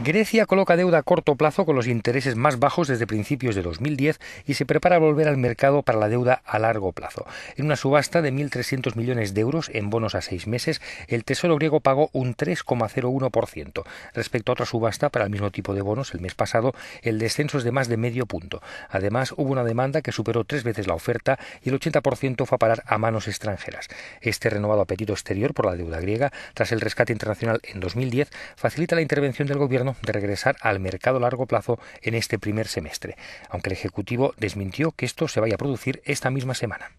Grecia coloca deuda a corto plazo con los intereses más bajos desde principios de 2010 y se prepara a volver al mercado para la deuda a largo plazo. En una subasta de 1.300 millones de euros en bonos a seis meses, el Tesoro griego pagó un 3,01%. Respecto a otra subasta para el mismo tipo de bonos el mes pasado, el descenso es de más de medio punto. Además, hubo una demanda que superó tres veces la oferta y el 80% fue a parar a manos extranjeras. Este renovado apetito exterior por la deuda griega, tras el rescate internacional en 2010, facilita la intervención del gobierno de regresar al mercado a largo plazo en este primer semestre, aunque el Ejecutivo desmintió que esto se vaya a producir esta misma semana.